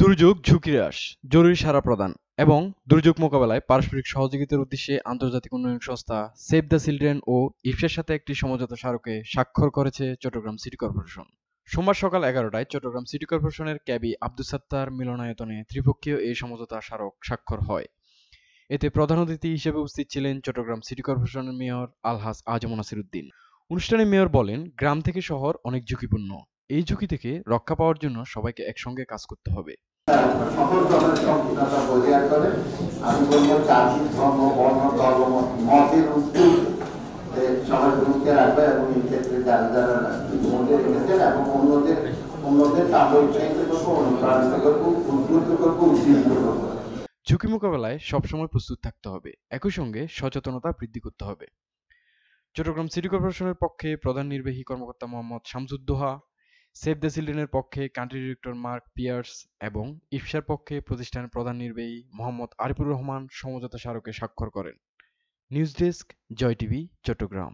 দুর্যোগ ঝুঁকি হ্রাস জরুরি সারা প্রদান এবং দুর্যোগ মোকাবেলায় পারস্পরিক সহযোগিতার উদ্দেশ্যে আন্তর্জাতিক উন্নয়ন সংস্থা সেভ দ্য চিলড্রেন ও ইফসের সাথে একটি সমঝোতা স্মারকে স্বাক্ষর করেছে চট্টগ্রাম সিটি কর্পোরেশন সোমবার সকাল এগারোটায় চট্টগ্রাম সিটি কর্পোরেশনের ক্যাবি আব্দুল সত্তার মিলনায়তনে ত্রিপক্ষীয় এই সমঝোতা স্মারক স্বাক্ষর হয় এতে প্রধান অতিথি হিসেবে উপস্থিত ছিলেন চট্টগ্রাম সিটি কর্পোরেশনের মেয়র আলহাস আজম নাসির উদ্দিন অনুষ্ঠানে মেয়র বলেন গ্রাম থেকে শহর অনেক ঝুঁকিপূর্ণ এই ঝুঁকি থেকে রক্ষা পাওয়ার জন্য সবাইকে একসঙ্গে কাজ করতে হবে ঝুঁকি মোকাবেলায় সবসময় প্রস্তুত থাকতে হবে একই সঙ্গে সচেতনতা বৃদ্ধি করতে হবে চট্টগ্রাম সিটি কর্পোরেশনের পক্ষে প্রধান নির্বাহী কর্মকর্তা মোহাম্মদ শামসুদ্দোহা সেভ দ্য চিলড্রেনের পক্ষে কান্ট্রি ডিরেক্টর মার্ক পিয়ার্স এবং ইফসার পক্ষে প্রতিষ্ঠানের প্রধান নির্বাহী মোহাম্মদ আরিফুর রহমান সমঝোতা স্মারকে স্বাক্ষর করেন news desk Joy TV Chittagong